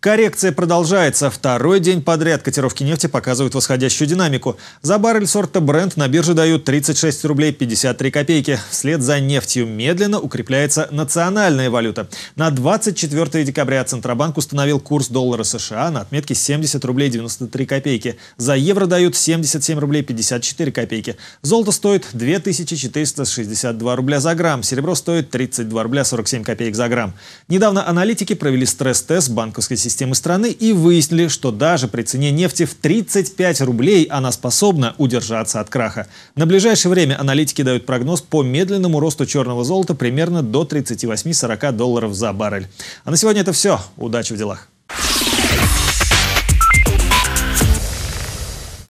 Коррекция продолжается. Второй день подряд котировки нефти показывают восходящую динамику. За баррель сорта бренд на бирже дают 36 рублей 53 копейки. Вслед за нефтью медленно укрепляется национальная валюта. На 24 декабря Центробанк установил курс доллара США на отметке 70 рублей 93 копейки. За евро дают 77 рублей 54 копейки. Золото стоит 2462 рубля за грамм. Серебро стоит 32 рубля 47 копеек за грамм. Недавно аналитики провели стресс-тест банковской системы системы страны и выяснили, что даже при цене нефти в 35 рублей она способна удержаться от краха. На ближайшее время аналитики дают прогноз по медленному росту черного золота примерно до 38-40 долларов за баррель. А на сегодня это все. Удачи в делах!